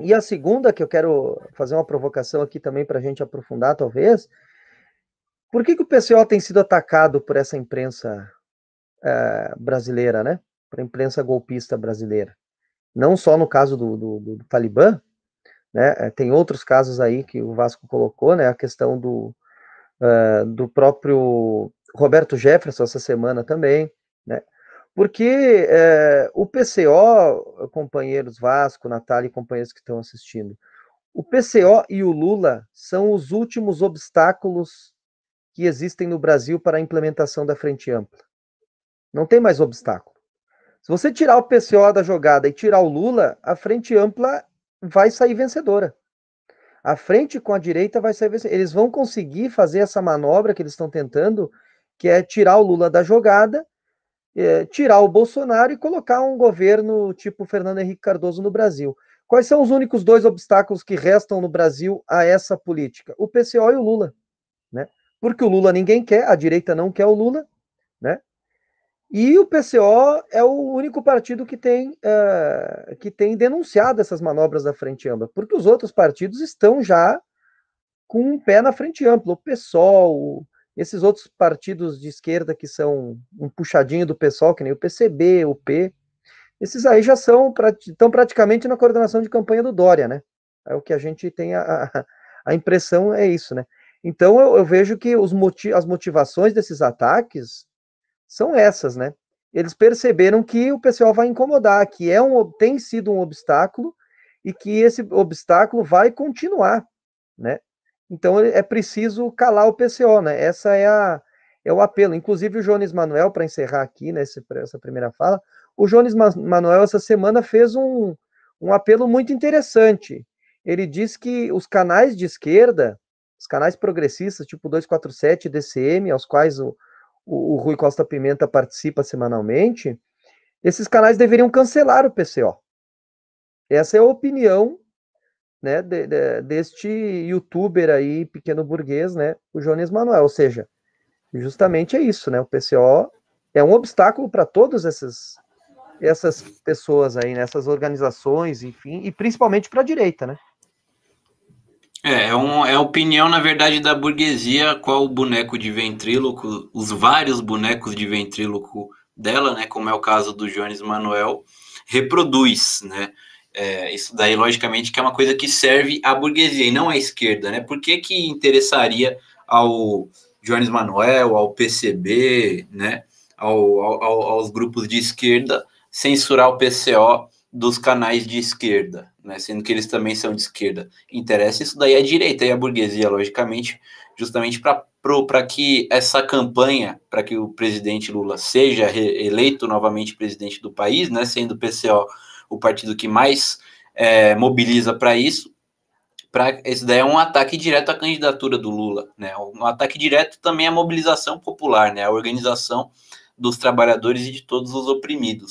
E a segunda, que eu quero fazer uma provocação aqui também para a gente aprofundar, talvez. Por que, que o PCO tem sido atacado por essa imprensa eh, brasileira, né? Por imprensa golpista brasileira? Não só no caso do, do, do Talibã, né? Eh, tem outros casos aí que o Vasco colocou, né? A questão do, uh, do próprio Roberto Jefferson essa semana também. Porque é, o PCO, companheiros Vasco, Natália e companheiros que estão assistindo, o PCO e o Lula são os últimos obstáculos que existem no Brasil para a implementação da frente ampla. Não tem mais obstáculo. Se você tirar o PCO da jogada e tirar o Lula, a frente ampla vai sair vencedora. A frente com a direita vai sair vencedora. Eles vão conseguir fazer essa manobra que eles estão tentando, que é tirar o Lula da jogada é, tirar o Bolsonaro e colocar um governo tipo Fernando Henrique Cardoso no Brasil. Quais são os únicos dois obstáculos que restam no Brasil a essa política? O PCO e o Lula, né? Porque o Lula ninguém quer, a direita não quer o Lula, né? E o PCO é o único partido que tem, uh, que tem denunciado essas manobras da frente ampla, porque os outros partidos estão já com um pé na frente ampla, o PSOL, esses outros partidos de esquerda que são um puxadinho do pessoal, que nem o PCB, o P, esses aí já são estão praticamente na coordenação de campanha do Dória, né? É o que a gente tem a, a impressão é isso, né? Então eu, eu vejo que os motiv as motivações desses ataques são essas, né? Eles perceberam que o pessoal vai incomodar, que é um tem sido um obstáculo e que esse obstáculo vai continuar, né? Então é preciso calar o PCO, né? Essa é a é o apelo. Inclusive o Jones Manuel, para encerrar aqui nessa né, essa primeira fala, o Jones Manuel essa semana fez um, um apelo muito interessante. Ele diz que os canais de esquerda, os canais progressistas, tipo 247 e DCM, aos quais o, o, o Rui Costa Pimenta participa semanalmente, esses canais deveriam cancelar o PCO. Essa é a opinião né, de, de, deste youtuber aí, pequeno burguês, né, o Jones Manuel. Ou seja, justamente é isso, né? O PCO é um obstáculo para todas essas, essas pessoas aí, né, essas organizações, enfim, e principalmente para a direita, né? É, é, um, é a opinião, na verdade, da burguesia qual o boneco de ventríloco, os vários bonecos de ventríloco dela, né, como é o caso do Jones Manuel, reproduz, né? É, isso daí, logicamente, que é uma coisa que serve à burguesia e não à esquerda, né? Por que, que interessaria ao Jones Manuel, ao PCB, né? Ao, ao, aos grupos de esquerda censurar o PCO dos canais de esquerda, né? Sendo que eles também são de esquerda. Interessa isso daí à direita e à burguesia, logicamente, justamente para para que essa campanha, para que o presidente Lula seja eleito novamente presidente do país, né, sendo PCO o partido que mais é, mobiliza para isso. Pra, esse daí é um ataque direto à candidatura do Lula, né? Um ataque direto também à mobilização popular, né? A organização dos trabalhadores e de todos os oprimidos.